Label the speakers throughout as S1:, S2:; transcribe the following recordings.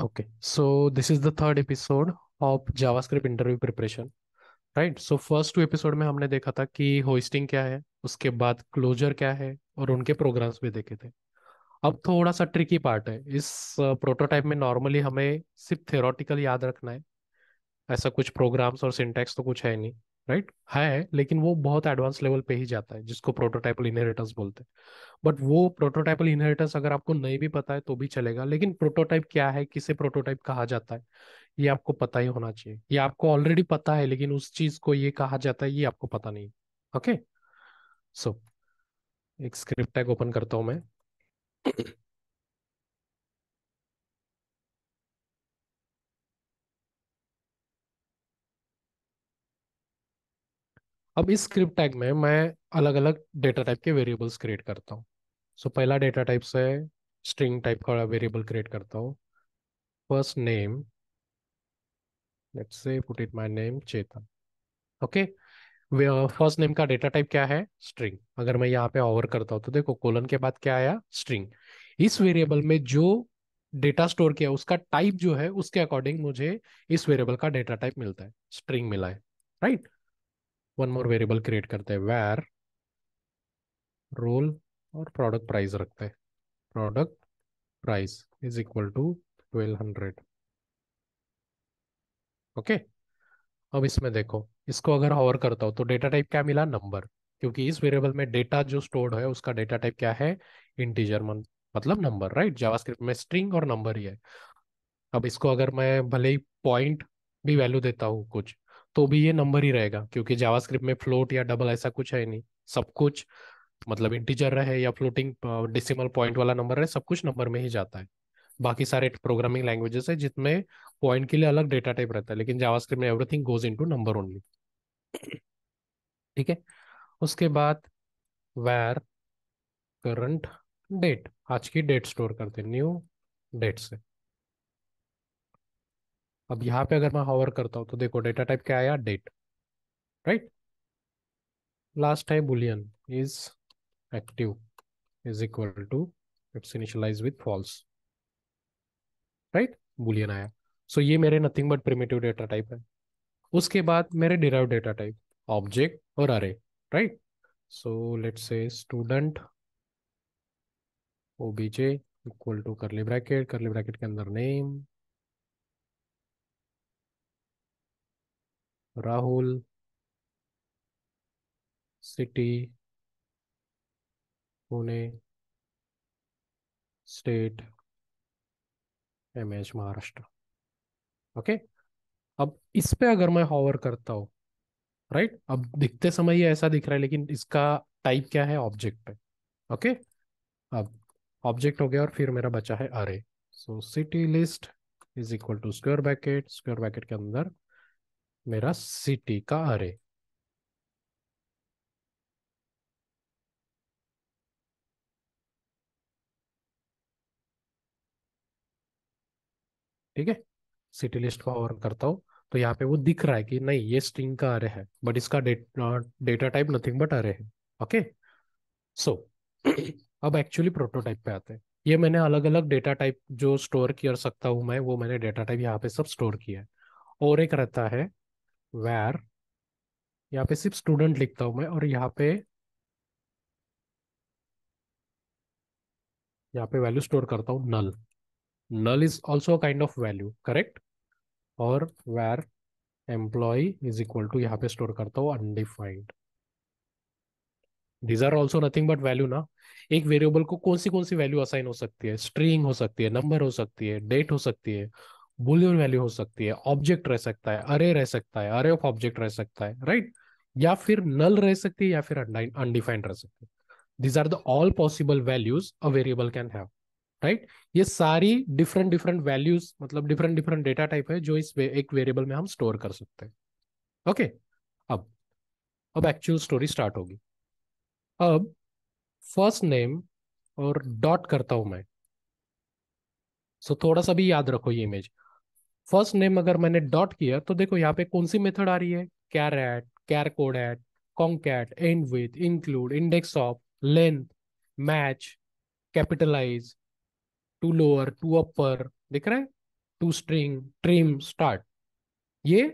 S1: Okay, so this is the third episode of JavaScript interview preparation, right so first two episode में हमने देखा था कि hosting क्या है उसके बाद क्लोजर क्या है और उनके प्रोग्राम्स भी देखे थे अब थोड़ा सा ट्रिकी पार्ट है इस प्रोटोटाइप में नॉर्मली हमें सिर्फ थेरोटिकल याद रखना है ऐसा कुछ प्रोग्राम्स और सिंटेक्स तो कुछ है नहीं राइट है लेकिन वो बहुत एडवांस लेवल पे ही जाता है जिसको प्रोटोटाइपल इनहेरिटेंस बोलते हैं बट वो प्रोटोटाइपल इनहेरिटेंस अगर आपको नहीं भी पता है तो भी चलेगा लेकिन प्रोटोटाइप क्या है किसे प्रोटोटाइप कहा जाता है ये आपको पता ही होना चाहिए ये आपको ऑलरेडी पता है लेकिन उस चीज को ये कहा जाता है ये आपको पता नहीं ओके okay? सो so, एक स्क्रिप्ट टैग ओपन करता हूँ मैं अब इस स्क्रिप्ट टैग में मैं अलग अलग डेटा टाइप के वेरिएबल्स क्रिएट करता हूँ सो so, पहला डेटा टाइप से स्ट्रिंग टाइप का वेरिएबल क्रिएट करता हूँ first name let's say put it my name Chetan okay first name का डेटा टाइप क्या है स्ट्रिंग अगर मैं यहाँ पे ऑवर करता हूँ तो देखो कोलन के बाद क्या आया स्ट्रिंग इस वेरिएबल में जो डेटा स्टोर किया उसका टाइप जो है उसके अकॉर्डिंग मुझे इस वेरिएबल का डेटा टाइप मिलता है स्ट्रिंग मिला है right right? One more variable create करते हैं वेर रोल और प्रोडक्ट प्राइस रखते हैं product price is equal to twelve hundred okay अब इसमें देखो इसको अगर हॉवर करता हूँ तो डेटा टाइप क्या मिला नंबर क्योंकि इस वेरिएबल में डेटा जो स्टोर्ड है उसका डेटा टाइप क्या है इंटीजर मतलब नंबर राइट जावास्क्रिप्ट में स्ट्रिंग और नंबर ही है अब इसको अगर मैं भले ही पॉइंट भी वैल्यू देता हूँ कुछ तो भी ये नंबर ही रहेगा क्योंकि जावास्क्रिप्ट में फ्लोट या डबल ऐसा कुछ है नहीं सब कुछ मतलब इंटीजर रहे या फ्लोटिंग डिसिमल पॉइंट वाला नंबर रहे सब कुछ नंबर में ही जाता है बाकी सारे प्रोग्रामिंग लैंग्वेजेस है जिसमें पॉइंट के लिए अलग डेटा टाइप रहता है लेकिन जावास्क्रिप्ट में everything goes into number only ठीक है उसके बाद वेर करंट डेट आज की डेट स्टोर करते न्यू डेट से अब यहां पे अगर मैं हॉवर करता हूं तो देखो डेटा टाइप क्या आया डेट राइट लास्ट है boolean is active is equal to it's initialise with false right boolean आया सो so, ये मेरे nothing but primitive data type है उसके बाद मेरे डिराइव डेटा टाइप ऑब्जेक्ट और array right so let's say student OBJ equal to curly bracket curly bracket के अंदर name Rahul city Pune state M H Maharashtra okay अब इस पे अगर मैं हॉवर करता हूं राइट right? अब दिखते समय ही ऐसा दिख रहा है लेकिन इसका टाइप क्या है ऑब्जेक्ट पे ओके okay? अब ऑब्जेक्ट हो गया और फिर मेरा बचा है array so city list is equal to square bracket square bracket के अंदर मेरा सिटी का अरे ठीक है सिटी लिस्ट को ओवर करता हूँ तो यहाँ पे वो दिख रहा है कि नहीं ये स्ट्रिंग का अरे है बट इसका डेटा टाइप नथिंग बट अरे है ओके सो अब एक्चुअली प्रोटोटाइप पे आते हैं ये मैंने अलग अलग डेटा टाइप जो स्टोर कर सकता हूं मैं वो मैंने डेटा टाइप यहाँ पे सब स्टोर किया है और एक रहता है वेर यहाँ पे सिर्फ स्टूडेंट लिखता हूं मैं और यहाँ पे यहाँ पे वैल्यू स्टोर करता हूँ null null is also kind of value correct और var employ is equal to यहाँ पे स्टोर करता हूँ undefined these are also nothing but value ना एक वेरिएबल को कौन सी कौन सी वैल्यू असाइन हो सकती है स्ट्रिंग हो सकती है नंबर हो सकती है डेट हो सकती है बुलियन वैल्यू हो सकती है ऑब्जेक्ट रह सकता है अरे रह सकता है अरे ऑफ ऑब्जेक्ट रह सकता है राइट right? या फिर नल रह सकती है या फिर अनडिफाइंड रह सकती है these are the all possible values a variable can have right ये सारी डिफरेंट डिफरेंट वैल्यूज मतलब डिफरेंट डिफरेंट डेटा टाइप है जो इस वे, एक वेरिएबल में हम स्टोर कर सकते हैं ओके okay, अब अब एक्चुअल स्टोरी स्टार्ट होगी अब फर्स्ट नेम और डॉट करता हूं मैं सो so, थोड़ा सा भी याद रखो ये इमेज फर्स्ट नेम अगर मैंने डॉट किया तो देखो यहाँ पे कौन सी मेथड आ रही है char at char code at concat end with include index of length match capitalise to lower to upper दिख रहा है टू स्ट्रिंग ट्रिम स्टार्ट ये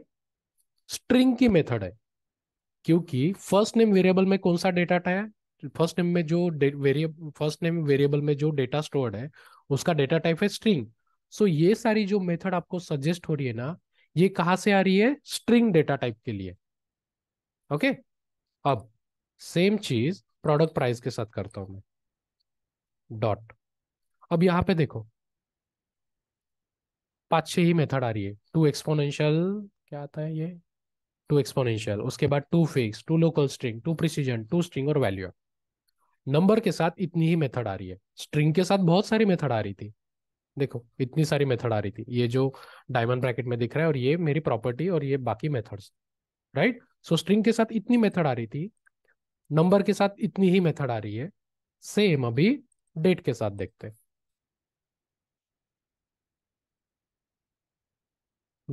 S1: स्ट्रिंग की मेथड है क्योंकि फर्स्ट नेम वेरिएबल में कौन सा डेटा टाइप है फर्स्ट नेम में जो वेरिएबल फर्स्ट नेम वेरिएबल में जो डेटा स्टोर्ड है उसका डेटा टाइप है स्ट्रिंग सो so, ये सारी जो मेथड आपको सजेस्ट हो रही है ना ये कहा से आ रही है स्ट्रिंग डेटा टाइप के लिए ओके okay? अब सेम चीज प्रोडक्ट प्राइस के साथ करता हूं मैं डॉट अब यहां पे देखो पांच छह ही मेथड आ रही है टू एक्सपोनेंशियल क्या आता है ये टू एक्सपोनेंशियल उसके बाद to fix to locale string to precision to string और वैल्यू नंबर के साथ इतनी ही मेथड आ रही है स्ट्रिंग के साथ बहुत सारी मेथड आ रही थी देखो इतनी सारी मेथड आ रही थी ये जो डायमंड ब्रैकेट में दिख रहा है और ये मेरी प्रॉपर्टी और ये बाकी मेथड्स राइट सो स्ट्रिंग के साथ इतनी मेथड आ रही थी नंबर के साथ इतनी ही मेथड आ रही है सेम अभी डेट के साथ देखते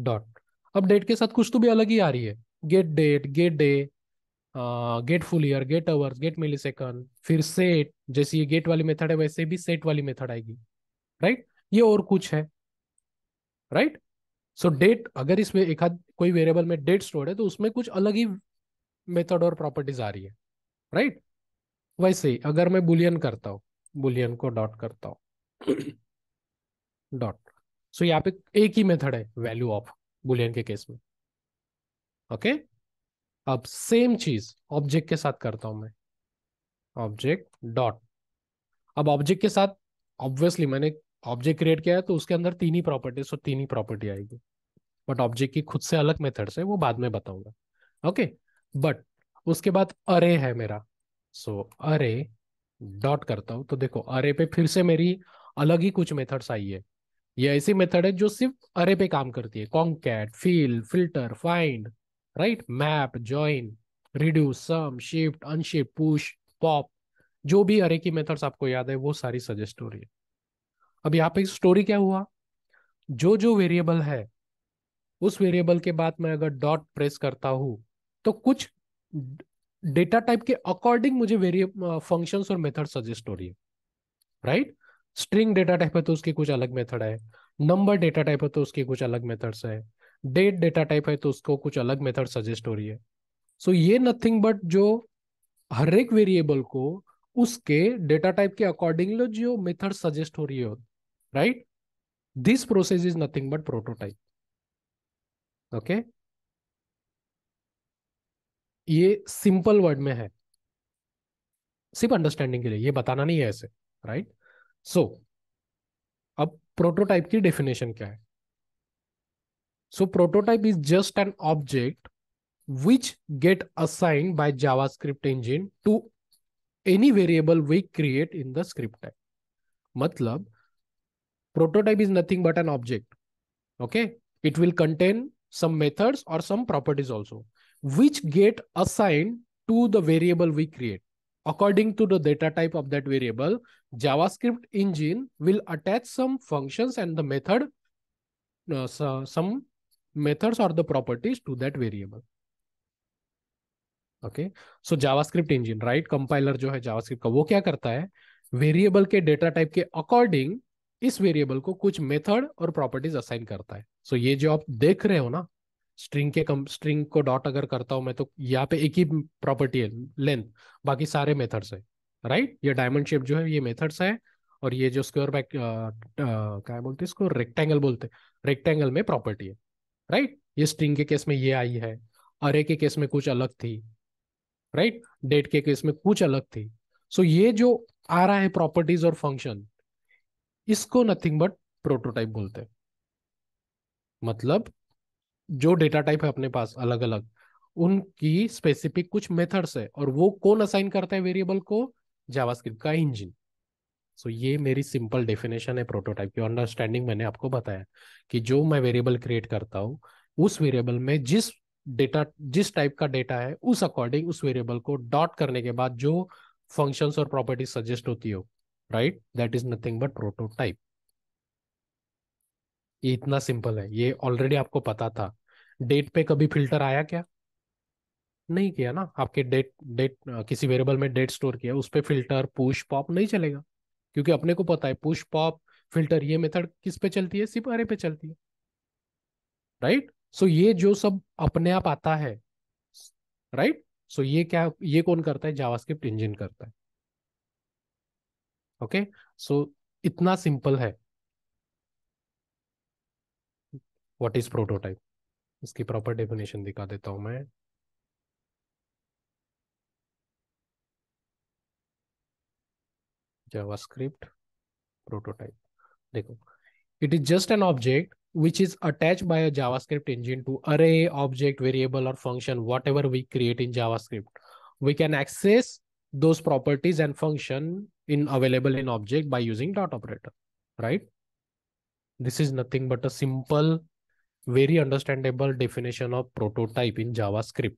S1: डॉट अब डेट के साथ कुछ तो भी अलग ही आ रही है get date get day get full year get hours get millisecond फिर सेट जैसे ये गेट वाली मेथड है वैसे भी सेट वाली मेथड आएगी राइट ये और कुछ है राइट सो डेट अगर इसमें एक कोई वेरिएबल में डेट स्टोर है तो उसमें कुछ अलग ही मेथड और प्रॉपर्टीज आ रही है राइट right? वैसे ही अगर मैं बुलियन करता हूँ बुलियन को डॉट करता हूँ डॉट सो यहाँ पे एक ही मेथड है वैल्यू ऑफ बुलियन के केस में ओके okay? अब सेम चीज ऑब्जेक्ट के साथ करता हूं मैं ऑब्जेक्ट डॉट अब ऑब्जेक्ट के साथ ऑब्वियसली मैंने ऑब्जेक्ट क्रिएट किया है तो उसके अंदर तीन ही प्रॉपर्टी सो तो तीन ही प्रॉपर्टी आएगी बट ऑब्जेक्ट की खुद से अलग मेथड है वो बाद में बताऊंगा ओके बट उसके बाद अरे है मेरा सो so, अरे डॉट करता हूँ तो देखो अरे पे फिर से मेरी अलग ही कुछ मेथड्स आई है ये ऐसी मेथड है जो सिर्फ अरे पे काम करती है concat fill filter find right map join reduce some shift unshift push pop जो भी अरे की मेथड्स आपको याद है वो सारी सजेस्ट हो रही है अब यहाँ पे स्टोरी क्या हुआ जो जो वेरिएबल है उस वेरिएबल के बाद मैं अगर डॉट प्रेस करता हूँ तो कुछ डेटा टाइप के अकॉर्डिंग मुझे फंक्शंस और मेथड सजेस्ट हो रही है राइट स्ट्रिंग डेटा टाइप है तो उसके कुछ अलग मेथड है नंबर डेटा टाइप है तो उसके कुछ अलग मेथड्स है डेट डेटा टाइप है तो उसको कुछ अलग मेथड सजेस्ट हो रही है सो so, ये नथिंग बट जो हर एक वेरिएबल को उसके डेटा टाइप के अकॉर्डिंगली जो मेथड सजेस्ट हो रही है right this process is nothing but prototype okay ये सिंपल वर्ड में है सिर्फ अंडरस्टैंडिंग के लिए ये बताना नहीं है ऐसे राइट right? सो so, अब प्रोटोटाइप की डेफिनेशन क्या है so prototype is just an object which get assign by JavaScript engine to any variable we create in the script मतलब Prototype is nothing but an object. Okay. It will contain some methods or some properties also, which get assigned to the variable we create. According to the data type of that variable, JavaScript engine will attach some functions and the method, uh, so some methods or the properties to that variable. Okay, so JavaScript engine, right? Compiler, जो है JavaScript, का वो क्या करता है variable इस variable को कुछ मेथड और प्रॉपर्टीज असाइन करता है सो so ये जो आप देख रहे हो ना स्ट्रिंग के कम स्ट्रिंग को डॉट अगर करता हूं मैं तो यहाँ पे एक ही प्रॉपर्टी है लेंथ बाकी सारे मेथड्स है राइट right? ये डायमंड शेप जो है ये मेथड्स है और ये जो स्क्वायर बैक क्या बोलते हैं इसको रेक्टेंगल बोलते हैं रेक्टेंगल में प्रॉपर्टी है राइट right? ये स्ट्रिंग के केस में ये आई है अरे के केस में कुछ अलग थी राइट right? डेट के केस में कुछ अलग थी सो so ये जो आ रहा है प्रॉपर्टीज और फंक्शन इसको नथिंग बट प्रोटोटाइप बोलते हैं मतलब जो डेटा टाइप है अपने पास अलग अलग उनकी स्पेसिफिक कुछ मेथड्स है और वो कौन असाइन करता है वेरिएबल को जावास्क्रिप्ट का इंजिन सो so, ये मेरी सिंपल डेफिनेशन है प्रोटोटाइप की अंडरस्टैंडिंग मैंने आपको बताया कि जो मैं वेरिएबल क्रिएट करता हूँ उस वेरिएबल में जिस डेटा जिस टाइप का डेटा है उस अकॉर्डिंग उस वेरिएबल को डॉट करने के बाद जो फंक्शंस और प्रॉपर्टीज सजेस्ट होती हो right that is nothing but prototype ये इतना सिंपल है ये ऑलरेडी आपको पता था डेट पे कभी फिल्टर आया क्या नहीं किया ना आपके डेट डेट किसी वेरिएबल में डेट स्टोर किया उस पर फिल्टर पुश पॉप नहीं चलेगा क्योंकि अपने को पता है पुश पॉप फिल्टर ये मेथड किस पे चलती है सिर्फ अरे पे चलती है राइट सो so ये जो सब अपने आप आता है राइट सो so ये क्या ये कौन करता है जावास्क्रिप्ट इंजन करता है ओके सो इतना सिंपल है व्हाट इज प्रोटोटाइप इसकी प्रॉपर डेफिनेशन दिखा देता हूं मैं जावास्क्रिप्ट प्रोटोटाइप देखो it is just an object which is attached by a javascript engine to array object variable or function whatever we create in javascript we can access those properties and function in available in object by using dot operator, right? This is nothing but a simple, very understandable definition of prototype in JavaScript.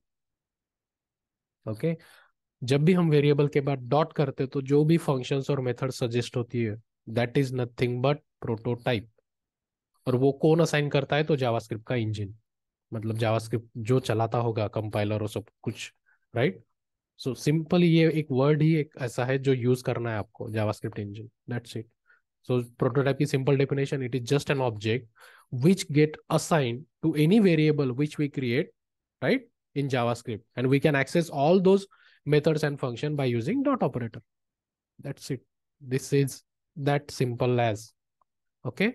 S1: Okay. जब भी हम variable के बाद dot करते तो जो भी functions और मेथड सजेस्ट होती है that is nothing but prototype और वो कौन असाइन करता है तो जावास्क्रिप्ट का इंजन मतलब जावास्क्रिप्ट जो चलाता होगा कंपाइलर और सब कुछ राइट right? सो सिंपल ये एक वर्ड ही एक ऐसा है जो यूज करना है आपको JavaScript engine that's it so prototype की simple definition it is just an object which get assign to any variable which we create right in JavaScript and we can access all those methods and function by using dot operator that's it this is that simple as okay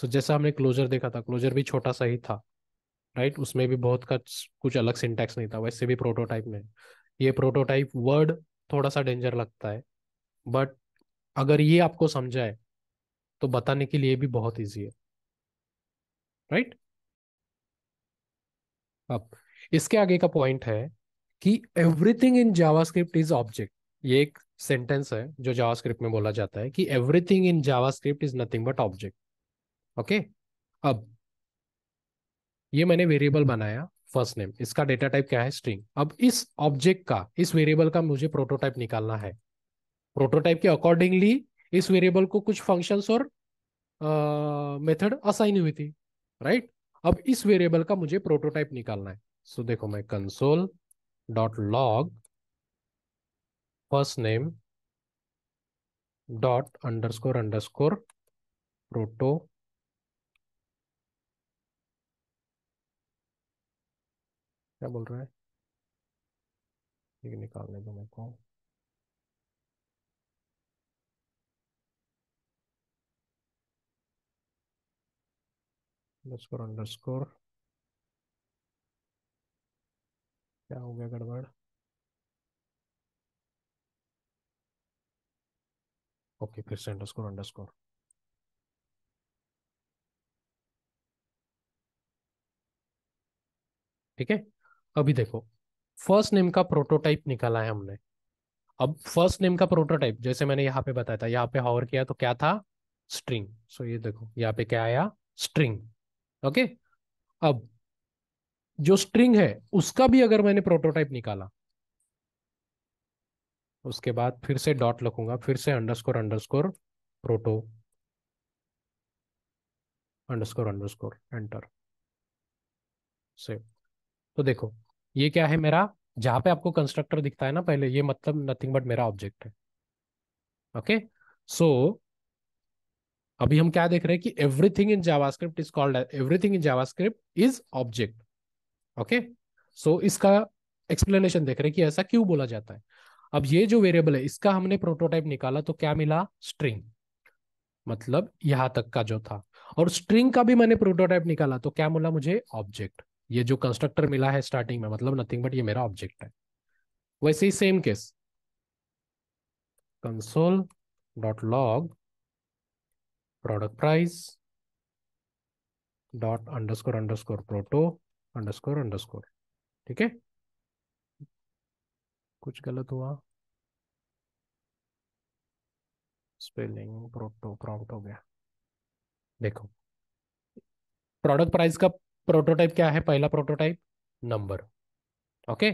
S1: so जैसा हमने closure देखा था closure भी छोटा सा ही था right right? उसमें भी बहुत कुछ अलग सिंटेक्स नहीं था वैसे भी प्रोटोटाइप में ये प्रोटोटाइप वर्ड थोड़ा सा डेंजर लगता है बट अगर ये आपको समझाए तो बताने के लिए भी बहुत ईजी है राइट right? अब इसके आगे का पॉइंट है कि everything in JavaScript is object ये एक सेंटेंस है जो जावास्क्रिप्ट में बोला जाता है कि everything in JavaScript is nothing but object okay अब ये मैंने वेरिएबल बनाया फर्स्ट नेम इसका डेटा टाइप क्या है स्ट्रिंग अब इस ऑब्जेक्ट का इस वेरिएबल का मुझे प्रोटोटाइप निकालना है प्रोटोटाइप के अकॉर्डिंगली इस वेरिएबल को कुछ फंक्शन और मेथड असाइन हुई थी राइट right? अब इस वेरिएबल का मुझे प्रोटोटाइप निकालना है सो so, देखो मैं console dot log first name dot underscore underscore proto क्या बोल रहा है ये निकालने दो मेरे को अंडरस्कोर अंडरस्कोर क्या हो गया गड़बड़ ओके फिर से अंडरस्कोर अंडरस्कोर ठीक है अभी देखो फर्स्ट नेम का प्रोटोटाइप निकाला है हमने अब फर्स्ट नेम का प्रोटोटाइप जैसे मैंने यहाँ पे बताया था यहाँ पे हॉवर किया तो क्या था स्ट्रिंग सो ये देखो यहाँ पे क्या आया स्ट्रिंग ओके अब जो स्ट्रिंग है उसका भी अगर मैंने प्रोटोटाइप निकाला उसके बाद फिर से डॉट लिखूंगा फिर से underscore underscore proto underscore underscore enter से तो देखो ये क्या है मेरा जहां पे आपको कंस्ट्रक्टर दिखता है ना पहले ये मतलब नथिंग बट मेरा ऑब्जेक्ट है ओके सो अभी हम क्या देख रहे हैं कि everything in JavaScript is called everything in JavaScript is object okay so इसका एक्सप्लेनेशन देख रहे हैं कि ऐसा क्यों बोला जाता है अब ये जो वेरिएबल है इसका हमने प्रोटोटाइप निकाला तो क्या मिला स्ट्रिंग मतलब यहां तक का जो था और स्ट्रिंग का भी मैंने प्रोटोटाइप निकाला तो क्या मिला मुझे ऑब्जेक्ट ये जो कंस्ट्रक्टर मिला है स्टार्टिंग में मतलब नथिंग बट ये मेरा ऑब्जेक्ट है वैसे ही same case console dot log product price dot underscore underscore proto underscore underscore ठीक है कुछ गलत हुआ स्पेलिंग प्रोटो प्रॉम्प्ट हो गया देखो प्रोडक्ट प्राइस का प्रोटोटाइप क्या है पहला प्रोटोटाइप नंबर ओके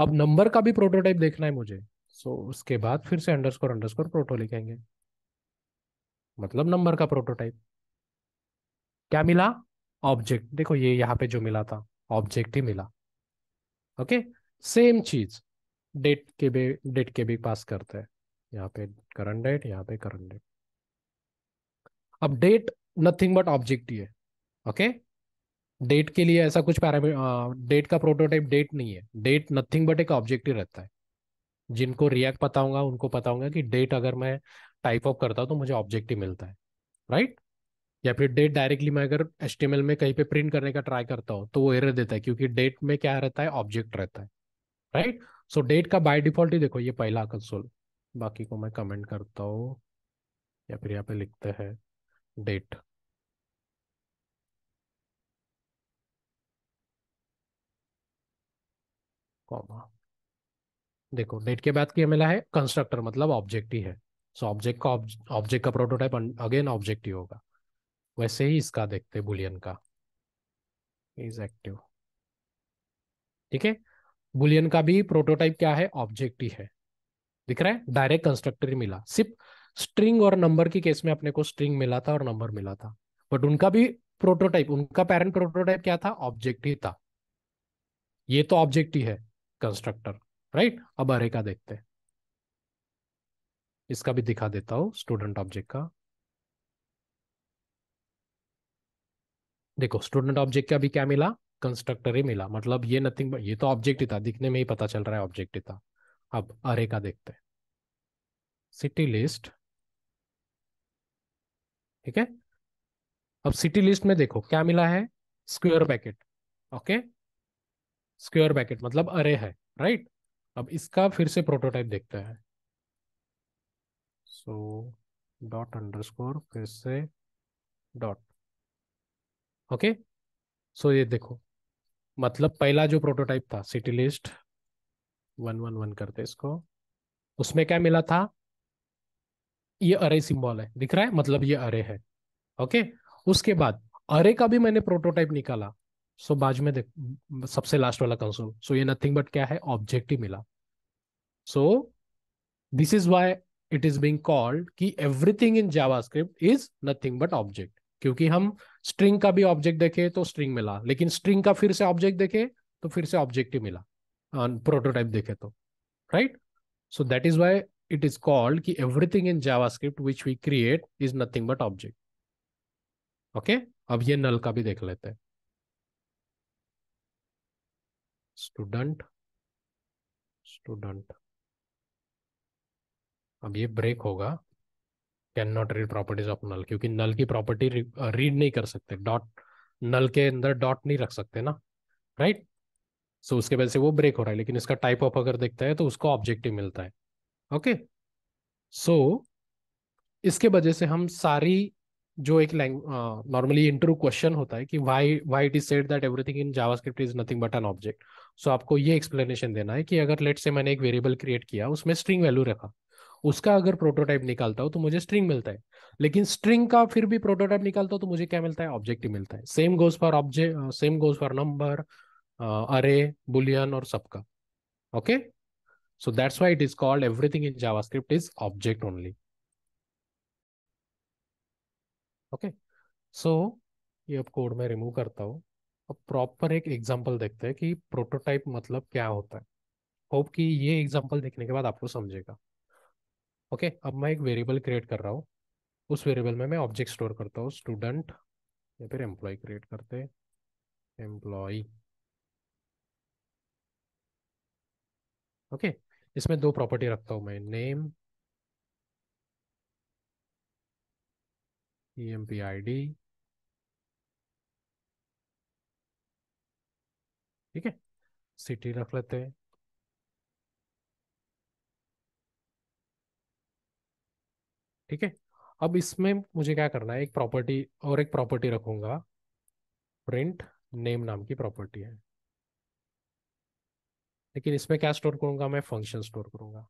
S1: अब नंबर का भी प्रोटोटाइप देखना है मुझे सो so, उसके बाद फिर से अंडरस्कोर अंडरस्कोर प्रोटो लिखेंगे मतलब नंबर का प्रोटोटाइप क्या मिला ऑब्जेक्ट देखो ये यहाँ पे जो मिला था ऑब्जेक्ट ही मिला ओके सेम चीज डेट के भी डेट के भी पास करते हैं यहाँ पे करंट डेट यहाँ पे करंट डेट अब डेट नथिंग बट ऑब्जेक्ट ही है ओके okay? डेट के लिए ऐसा कुछ पैरामीटर डेट का प्रोटोटाइप डेट नहीं है डेट नथिंग बट एक ऑब्जेक्ट ही रहता है जिनको रिएक्ट पता होगा उनको पता होगा कि डेट अगर मैं टाइप ऑफ करता हूँ तो मुझे ऑब्जेक्ट ही मिलता है राइट या फिर डेट डायरेक्टली मैं अगर एस में कहीं पे प्रिंट करने का ट्राई करता हूँ तो वो एरर देता है क्योंकि डेट में क्या रहता है ऑब्जेक्ट रहता है राइट सो डेट का बाय डिफॉल्ट ही देखो ये पहला कंसोल बाकी को मैं कमेंट करता हूँ या फिर यहाँ पे लिखते हैं डेट कॉमा देखो डेट के बाद क्या मिला है कंस्ट्रक्टर मतलब ऑब्जेक्ट ही है सो so, ऑब्जेक्ट का ऑब्जेक्ट का प्रोटोटाइप अगेन ऑब्जेक्ट ही होगा वैसे ही इसका देखते बुलियन का इज एक्टिव ठीक है बुलियन का भी प्रोटोटाइप क्या है ऑब्जेक्ट ही है दिख रहा है डायरेक्ट कंस्ट्रक्टर ही मिला सिर्फ स्ट्रिंग और नंबर के केस में अपने को स्ट्रिंग मिला था और नंबर मिला था बट उनका भी प्रोटोटाइप उनका पेरेंट प्रोटोटाइप क्या था ऑब्जेक्ट ही था ये तो ऑब्जेक्ट ही है कंस्ट्रक्टर राइट अब अरे का देखते हैं इसका भी दिखा देता हूं स्टूडेंट ऑब्जेक्ट का देखो स्टूडेंट ऑब्जेक्ट का भी क्या मिला कंस्ट्रक्टर ही मिला मतलब ये नथिंग ये तो ऑब्जेक्ट ही था दिखने में ही पता चल रहा है ऑब्जेक्ट ही था अब अरे का देखते हैं सिटी लिस्ट ठीक है अब सिटी लिस्ट में देखो क्या मिला है square bracket okay square bracket मतलब अरे है राइट अब इसका फिर से प्रोटोटाइप देखते हैं सो डॉट अंडरस्कोर फिर से डॉट ओके सो ये देखो मतलब पहला जो प्रोटोटाइप था city list one one one करते इसको उसमें क्या मिला था ये अरे सिंबल है दिख रहा है मतलब ये अरे है ओके उसके बाद अरे का भी मैंने प्रोटोटाइप निकाला सो so, बाजू में देख सबसे लास्ट वाला कंसोल सो so, ये नथिंग बट क्या है ऑब्जेक्ट ही मिला so this is why it is being called कि everything in JavaScript is nothing but object क्योंकि हम स्ट्रिंग का भी ऑब्जेक्ट देखे तो स्ट्रिंग मिला लेकिन स्ट्रिंग का फिर से ऑब्जेक्ट देखे तो फिर से ऑब्जेक्ट ही मिला प्रोटोटाइप देखे तो right so that is why it is called कि everything in JavaScript which we create is nothing but object okay अब ये नल का भी देख लेते हैं स्टूडेंट स्टूडेंट अब ये ब्रेक होगा can not read properties of null क्योंकि नल की प्रॉपर्टी रीड uh, नहीं कर सकते डॉट नल के अंदर डॉट नहीं रख सकते ना राइट right? सो so, उसके वजह से वो ब्रेक हो रहा है लेकिन इसका टाइप ऑफ अगर देखता है तो उसको ऑब्जेक्टिव मिलता है ओके okay? सो so, इसके वजह से हम सारी जो एक नॉर्मली इंटरव्यू क्वेश्चन होता है कि why why it is said that everything in JavaScript is nothing but an object so so आपको ये एक्सप्लेनेशन देना है कि अगर लेट से मैंने एक वेरिएबल क्रिएट किया उसमें स्ट्रिंग वैल्यू रखा उसका अगर प्रोटोटाइप निकालता हो तो मुझे स्ट्रिंग मिलता है लेकिन स्ट्रिंग का फिर भी प्रोटोटाइप निकालता हो तो मुझे क्या मिलता है ऑब्जेक्टिव मिलता है same goes for object same goes for number अरे बुलियन और सबका okay so that's why it is called everything in JavaScript is object only okay so ये अब कोड में रिमूव करता हूँ अब प्रॉपर एक एग्जाम्पल देखते हैं कि प्रोटोटाइप मतलब क्या होता है होप कि ये एग्जाम्पल देखने के बाद आपको समझेगा ओके okay, अब मैं एक वेरिएबल क्रिएट कर रहा हूँ उस वेरिएबल में मैं ऑब्जेक्ट स्टोर करता हूँ स्टूडेंट या फिर एम्प्लॉय क्रिएट करते एम्प्लॉय ओके okay, इसमें दो प्रॉपर्टी रखता हूँ मैं name E M P I D ठीक है सिटी रख लेते हैं ठीक है अब इसमें मुझे क्या करना है एक प्रॉपर्टी और एक प्रॉपर्टी रखूंगा प्रिंट नेम नाम की प्रॉपर्टी है लेकिन इसमें क्या स्टोर करूंगा मैं फंक्शन स्टोर करूंगा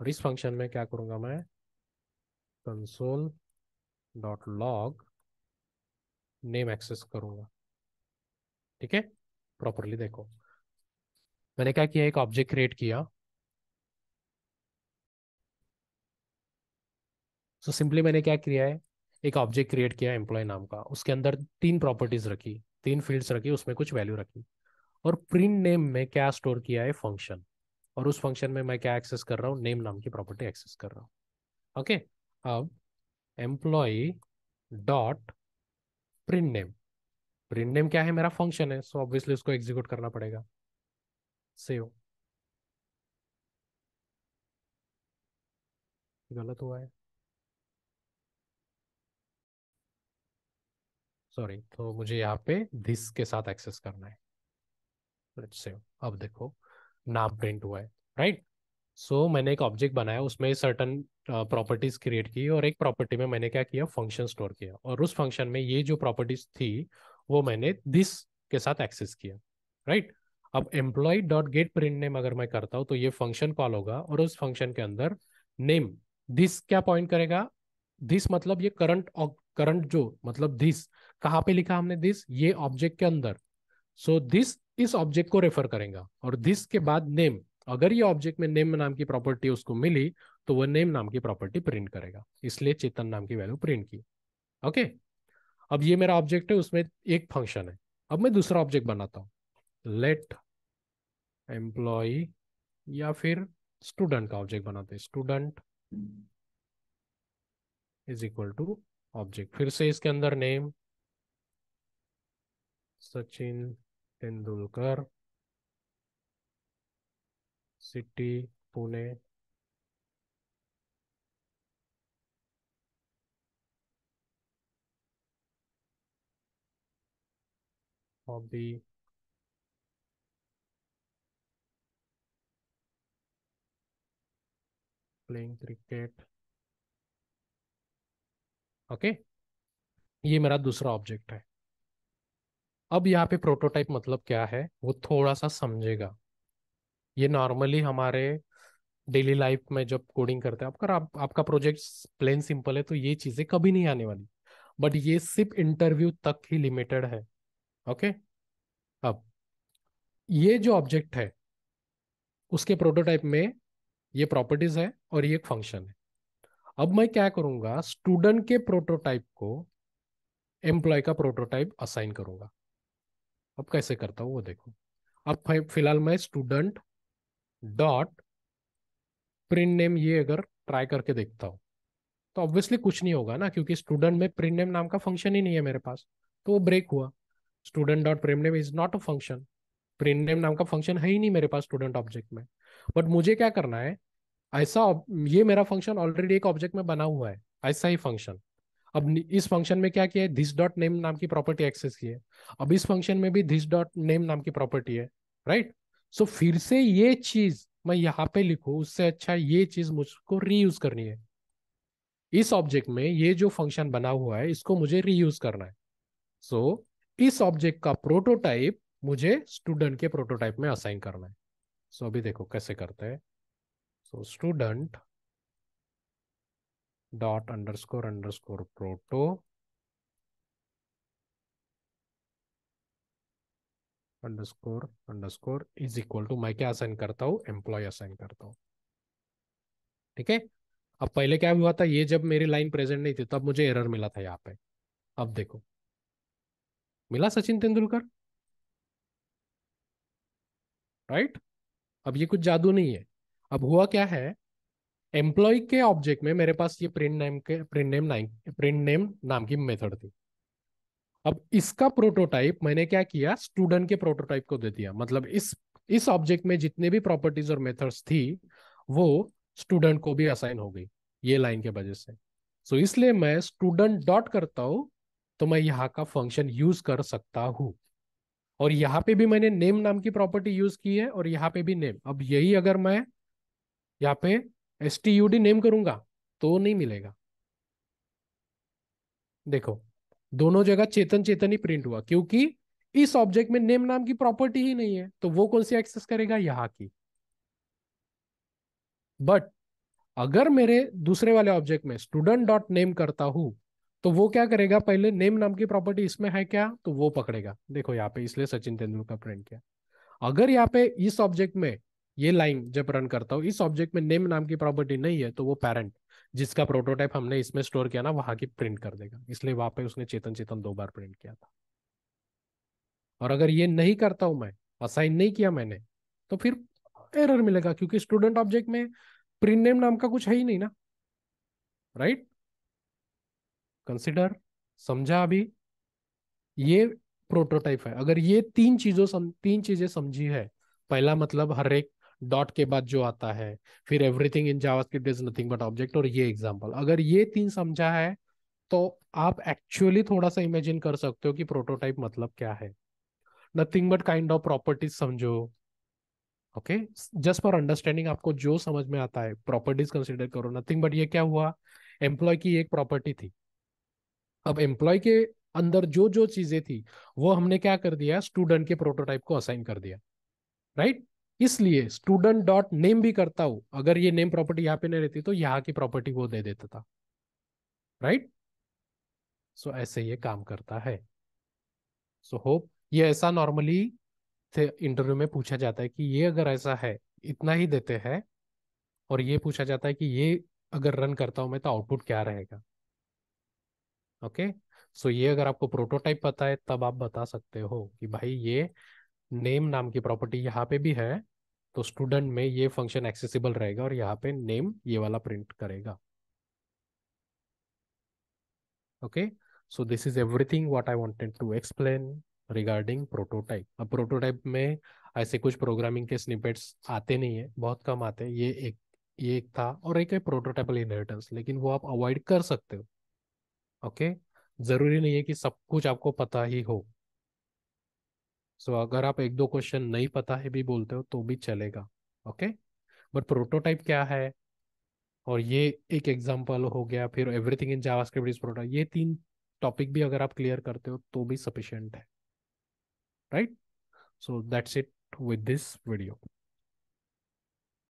S1: और इस फंक्शन में क्या करूंगा मैं console dot log name access करूंगा ठीक है प्रॉपरली देखो मैंने क्या किया एक ऑब्जेक्ट क्रिएट किया सो so सिंपली मैंने क्या किया है एक ऑब्जेक्ट क्रिएट किया एम्प्लॉय नाम का उसके अंदर तीन प्रॉपर्टीज रखी तीन फील्ड्स रखी उसमें कुछ वैल्यू रखी और प्रिंट नेम में क्या स्टोर किया है फंक्शन और उस फंक्शन में मैं क्या एक्सेस कर रहा हूँ नेम नाम की प्रॉपर्टी एक्सेस कर रहा हूँ ओके okay? अब employ dot print name print name क्या है मेरा फंक्शन है सो so ऑब्वियसली उसको एग्जीक्यूट करना पड़ेगा सेव गलत हुआ है सॉरी तो मुझे यहाँ पे दिस के साथ एक्सेस करना है लेट्स सेव अब देखो नाम प्रिंट हुआ है राइट सो so, मैंने एक ऑब्जेक्ट बनाया उसमें सर्टन प्रॉपर्टीज क्रिएट की और एक प्रॉपर्टी में मैंने क्या किया फंक्शन स्टोर किया और उस फंक्शन में ये जो प्रॉपर्टीज थी वो मैंने दिस के साथ एक्सेस किया राइट right? अब employ dot get print name अगर मैं करता हूँ तो ये फंक्शन कॉल होगा और उस फंक्शन के अंदर नेम दिस क्या पॉइंट करेगा दिस मतलब ये करंट करंट जो मतलब दिस कहाँ पे लिखा हमने दिस ये ऑब्जेक्ट के अंदर सो so, दिस इस ऑब्जेक्ट को रेफर करेगा और दिस के बाद नेम अगर ये ऑब्जेक्ट में नेम नाम की प्रॉपर्टी उसको मिली तो वह नेम नाम की प्रॉपर्टी प्रिंट करेगा इसलिए चेतन नाम की वैल्यू प्रिंट की ओके okay? अब ये मेरा ऑब्जेक्ट है उसमें एक फंक्शन है अब मैं दूसरा ऑब्जेक्ट बनाता हूँ लेट एम्प्लॉय या फिर स्टूडेंट का ऑब्जेक्ट बनाते हैं student is equal to object फिर से इसके अंदर name Sachin Tendulkar city Pune of the playing cricket okay okay? ये मेरा दूसरा ऑब्जेक्ट है अब यहाँ पे प्रोटोटाइप मतलब क्या है वो थोड़ा सा समझेगा ये नॉर्मली हमारे डेली लाइफ में जब कोडिंग करते हैं आपका आप, आपका प्रोजेक्ट प्लेन सिंपल है तो ये चीजें कभी नहीं आने वाली बट ये सिर्फ इंटरव्यू तक ही लिमिटेड है ओके अब ये जो ऑब्जेक्ट है उसके प्रोटोटाइप में ये प्रॉपर्टीज है और ये एक फंक्शन है अब मैं क्या करूंगा स्टूडेंट के प्रोटोटाइप को एम्प्लॉय का प्रोटोटाइप असाइन करूंगा अब कैसे करता हूं वो देखो अब फिलहाल मैं स्टूडेंट डॉट प्रिंट नेम ये अगर ट्राई करके देखता हूँ तो ऑब्वियसली कुछ नहीं होगा ना क्योंकि स्टूडेंट में प्रिंट नेम नाम का फंक्शन ही नहीं है मेरे पास तो वो ब्रेक हुआ student dot print name is not a function print name नाम का फंक्शन है ही नहीं मेरे पास स्टूडेंट ऑब्जेक्ट में बट मुझे क्या करना है ऐसा ये मेरा फंक्शन ऑलरेडी एक ऑब्जेक्ट में बना हुआ है ऐसा ही फंक्शन अब इस फंक्शन में क्या किया है धिस डॉट नेम नाम की प्रॉपर्टी एक्सेस की है अब इस फंक्शन में भी धिस डॉट नेम नाम की प्रॉपर्टी है राइट right? सो so, फिर से ये चीज मैं यहाँ पे लिखू उससे अच्छा ये चीज मुझको रीयूज करनी है इस ऑब्जेक्ट में ये जो फंक्शन बना हुआ है इसको मुझे रीयूज करना है सो so, इस ऑब्जेक्ट का प्रोटोटाइप मुझे स्टूडेंट के प्रोटोटाइप में असाइन करना है सो so, अभी देखो कैसे करते हैं so student dot underscore underscore proto underscore underscore is equal to मैं क्या असाइन करता हूँ एम्प्लॉय असाइन करता हूँ ठीक है अब पहले क्या हुआ था ये जब मेरी लाइन प्रेजेंट नहीं थी तब मुझे एरर मिला था यहाँ पे अब देखो मिला सचिन तेंदुलकर राइट right? अब ये कुछ जादू नहीं है अब हुआ क्या है एम्प्लॉय के ऑब्जेक्ट में मेरे पास ये प्रिंट नेम के print name nine print name नाम की मेथड थी अब इसका प्रोटोटाइप मैंने क्या किया स्टूडेंट के प्रोटोटाइप को दे दिया मतलब इस इस ऑब्जेक्ट में जितने भी प्रॉपर्टीज और मेथड्स थी वो स्टूडेंट को भी असाइन हो गई ये लाइन के वजह से सो so, इसलिए मैं स्टूडेंट डॉट करता हूं तो मैं यहाँ का फंक्शन यूज कर सकता हूँ और यहाँ पे भी मैंने नेम नाम की प्रॉपर्टी यूज की है और यहाँ पे भी नेम अब यही अगर मैं यहाँ पे S T U D name करूंगा तो नहीं मिलेगा देखो दोनों जगह चेतन चेतन ही प्रिंट हुआ क्योंकि इस ऑब्जेक्ट में नेम नाम की प्रॉपर्टी ही नहीं है तो वो कौन सी एक्सेस करेगा यहाँ की बट अगर मेरे दूसरे वाले ऑब्जेक्ट में स्टूडेंट डॉट नेम करता हूं तो वो क्या करेगा पहले नेम नाम की प्रॉपर्टी इसमें है क्या तो वो पकड़ेगा देखो यहाँ पे इसलिए सचिन तेंदुलकर प्रिंट किया अगर यहाँ पे इस ऑब्जेक्ट में ये लाइन जब रन करता हूँ इस ऑब्जेक्ट में नेम नाम की प्रॉपर्टी नहीं है तो वो पेरेंट जिसका प्रोटोटाइप हमने इसमें स्टोर किया ना वहां की प्रिंट कर देगा इसलिए वहां पे उसने चेतन चेतन दो बार प्रिंट किया था और अगर ये नहीं करता हूं मैं असाइन नहीं किया मैंने तो फिर एरर मिलेगा क्योंकि स्टूडेंट ऑब्जेक्ट में प्रिंट नेम नाम का कुछ है ही नहीं ना राइट कंसिडर समझा अभी ये प्रोटोटाइप है अगर ये तीन चीजों सम, तीन चीजें समझी है पहला मतलब हर एक डॉट के बाद जो आता है फिर everything in JavaScript is nothing but object और ये एग्जांपल अगर ये तीन समझा है तो आप एक्चुअली थोड़ा सा इमेजिन कर सकते हो कि प्रोटोटाइप मतलब क्या है nothing but kind of properties समझो ओके जस्ट फॉर अंडरस्टैंडिंग आपको जो समझ में आता है प्रॉपर्टीज कंसिडर करो नथिंग बट ये क्या हुआ एम्प्लॉय की एक प्रॉपर्टी थी अब एम्प्लॉय के अंदर जो जो चीजें थी वो हमने क्या कर दिया स्टूडेंट के प्रोटोटाइप को असाइन कर दिया राइट इसलिए स्टूडेंट डॉट नेम भी करता हूं अगर ये नेम प्रॉपर्टी यहाँ पे नहीं रहती तो यहाँ की प्रॉपर्टी वो दे देता था राइट सो so, ऐसे ये काम करता है सो so, होप ये ऐसा नॉर्मली इंटरव्यू में पूछा जाता है कि ये अगर ऐसा है इतना ही देते हैं और ये पूछा जाता है कि ये अगर रन करता हूं मैं तो आउटपुट क्या रहेगा ओके सो ये अगर आपको प्रोटोटाइप पता है तब आप बता सकते हो कि भाई ये नेम नाम की प्रॉपर्टी यहाँ पे भी है तो स्टूडेंट में ये फंक्शन एक्सेसिबल रहेगा और यहाँ पे नेम ये वाला प्रिंट करेगा okay so this is everything what I wanted to explain regarding prototype अब प्रोटोटाइप में ऐसे कुछ प्रोग्रामिंग के स्निपेट्स आते नहीं है बहुत कम आते हैं ये एक ये एक था और एक है प्रोटोटाइपल इनहेरिटेंस लेकिन वो आप अवॉइड कर सकते हो ओके जरूरी नहीं है कि सब कुछ आपको पता ही हो सो so, अगर आप एक दो क्वेश्चन नहीं पता है भी बोलते हो तो भी चलेगा ओके बट प्रोटोटाइप क्या है और ये एक एग्जांपल हो गया फिर everything in JavaScript is prototype ये तीन टॉपिक भी अगर आप क्लियर करते हो तो भी सफिशियंट है right so that's it with this video